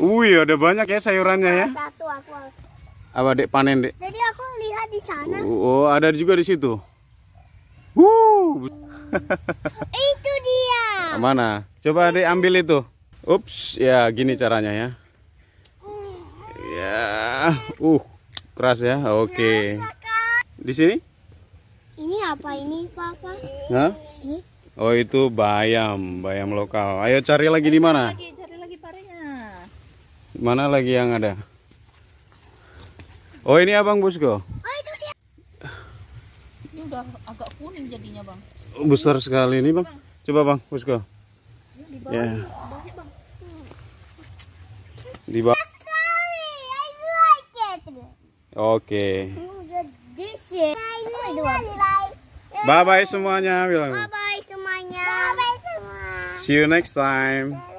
Wih, ada banyak ya sayurannya ya. Satu aku harus. Apa dek panen dek? Jadi aku lihat di sana. Oh, ada juga di situ. Wuh. itu dia. Mana? Coba dek ambil itu. Ups, ya gini caranya ya. Ya, uh, keras ya. Oke. Di sini? Ini apa ini, Papa? Hah? Oh, itu bayam, bayam lokal. Ayo cari lagi di mana? Mana lagi yang ada? Oh ini abang Busko. Oh itu dia. Ini udah agak kuning jadinya bang. Besar sekali ini bang. bang. Coba bang Busko. Ya. di bawah. Yeah. Di bawah. Oke. Okay. Bye bye semuanya Bye bye semuanya. Bye bye semuanya. See you next time.